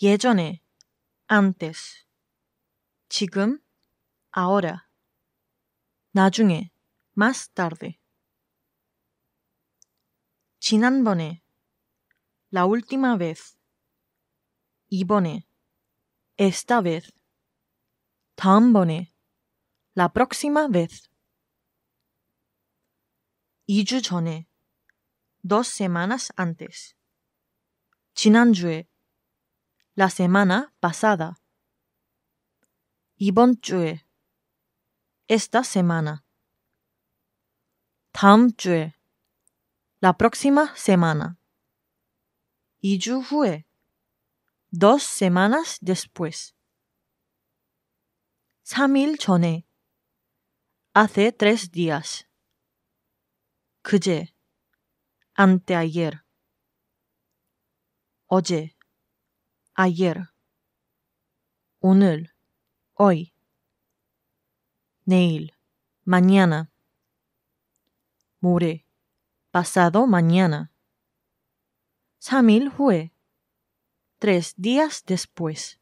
예전에 antes 지금 ahora 나중에 más tarde 지난번에 la última vez 이번에 esta vez 다음번에 la próxima vez 2주 전에 dos semanas antes 지난주에 la semana pasada. 이번 주에 esta semana. 다음 주에 la próxima semana. y 주 후에 dos semanas después. Samil Chone hace tres días. 그제 anteayer. Oye ayer, unel, hoy, neil, mañana, mure, pasado mañana, samil hue, tres días después.